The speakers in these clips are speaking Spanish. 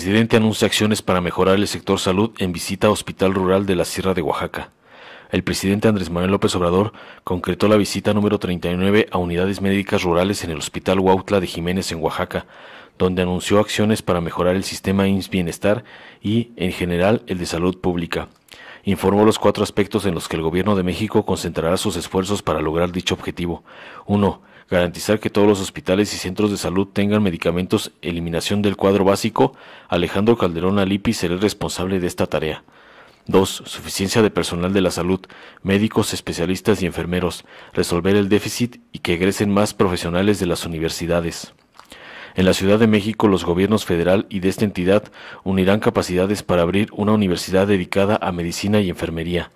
El presidente anuncia acciones para mejorar el sector salud en visita a Hospital Rural de la Sierra de Oaxaca. El presidente Andrés Manuel López Obrador concretó la visita número 39 a unidades médicas rurales en el Hospital Huautla de Jiménez en Oaxaca, donde anunció acciones para mejorar el sistema ins Bienestar y, en general, el de salud pública. Informó los cuatro aspectos en los que el Gobierno de México concentrará sus esfuerzos para lograr dicho objetivo. 1 garantizar que todos los hospitales y centros de salud tengan medicamentos, eliminación del cuadro básico, Alejandro Calderón Alipi será el responsable de esta tarea. 2. Suficiencia de personal de la salud, médicos, especialistas y enfermeros, resolver el déficit y que egresen más profesionales de las universidades. En la Ciudad de México, los gobiernos federal y de esta entidad unirán capacidades para abrir una universidad dedicada a medicina y enfermería.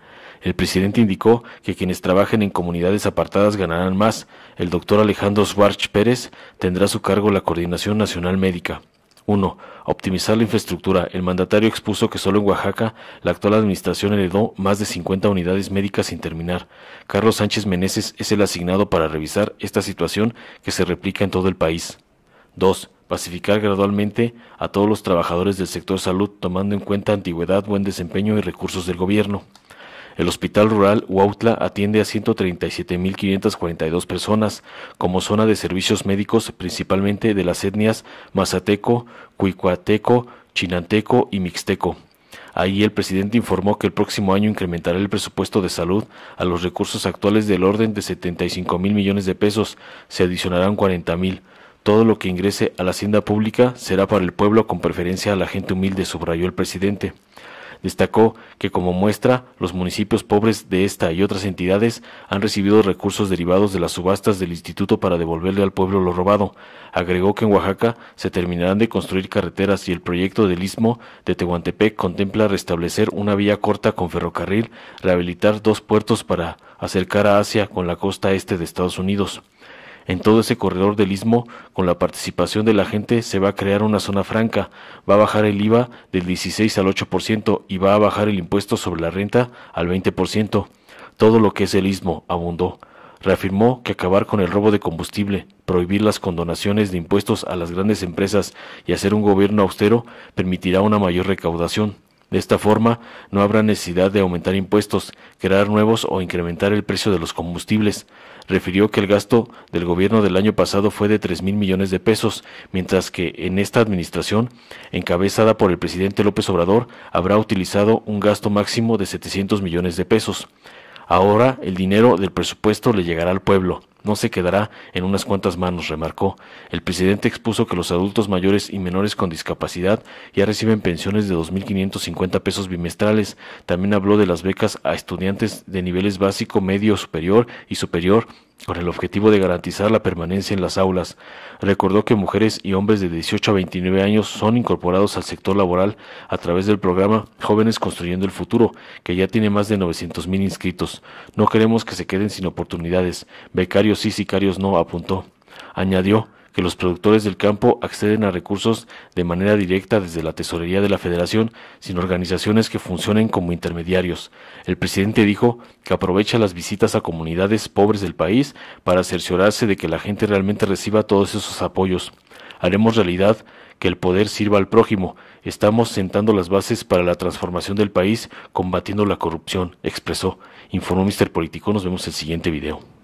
El presidente indicó que quienes trabajen en comunidades apartadas ganarán más. El doctor Alejandro Schwarz Pérez tendrá a su cargo la Coordinación Nacional Médica. 1. Optimizar la infraestructura. El mandatario expuso que solo en Oaxaca la actual administración heredó más de 50 unidades médicas sin terminar. Carlos Sánchez Meneses es el asignado para revisar esta situación que se replica en todo el país. 2. Pacificar gradualmente a todos los trabajadores del sector salud tomando en cuenta antigüedad, buen desempeño y recursos del gobierno. El Hospital Rural Huautla atiende a 137.542 personas como zona de servicios médicos principalmente de las etnias mazateco, cuicuateco, chinanteco y mixteco. Ahí el presidente informó que el próximo año incrementará el presupuesto de salud a los recursos actuales del orden de 75 mil millones de pesos, se adicionarán 40 mil. Todo lo que ingrese a la hacienda pública será para el pueblo con preferencia a la gente humilde, subrayó el presidente. Destacó que como muestra, los municipios pobres de esta y otras entidades han recibido recursos derivados de las subastas del instituto para devolverle al pueblo lo robado. Agregó que en Oaxaca se terminarán de construir carreteras y el proyecto del istmo de Tehuantepec contempla restablecer una vía corta con ferrocarril, rehabilitar dos puertos para acercar a Asia con la costa este de Estados Unidos. En todo ese corredor del istmo, con la participación de la gente, se va a crear una zona franca, va a bajar el IVA del 16 al 8% y va a bajar el impuesto sobre la renta al 20%. Todo lo que es el istmo, abundó. Reafirmó que acabar con el robo de combustible, prohibir las condonaciones de impuestos a las grandes empresas y hacer un gobierno austero permitirá una mayor recaudación. De esta forma, no habrá necesidad de aumentar impuestos, crear nuevos o incrementar el precio de los combustibles. Refirió que el gasto del gobierno del año pasado fue de tres mil millones de pesos, mientras que en esta administración, encabezada por el presidente López Obrador, habrá utilizado un gasto máximo de 700 millones de pesos. Ahora el dinero del presupuesto le llegará al pueblo no se quedará en unas cuantas manos, remarcó. El presidente expuso que los adultos mayores y menores con discapacidad ya reciben pensiones de 2.550 pesos bimestrales. También habló de las becas a estudiantes de niveles básico, medio, superior y superior con el objetivo de garantizar la permanencia en las aulas. Recordó que mujeres y hombres de 18 a 29 años son incorporados al sector laboral a través del programa Jóvenes Construyendo el Futuro, que ya tiene más de 900 mil inscritos. No queremos que se queden sin oportunidades. Becarios sí, sicarios no, apuntó. Añadió que los productores del campo acceden a recursos de manera directa desde la tesorería de la federación sin organizaciones que funcionen como intermediarios. El presidente dijo que aprovecha las visitas a comunidades pobres del país para cerciorarse de que la gente realmente reciba todos esos apoyos. Haremos realidad que el poder sirva al prójimo. Estamos sentando las bases para la transformación del país combatiendo la corrupción, expresó. Informó Mister Político. Nos vemos en el siguiente video.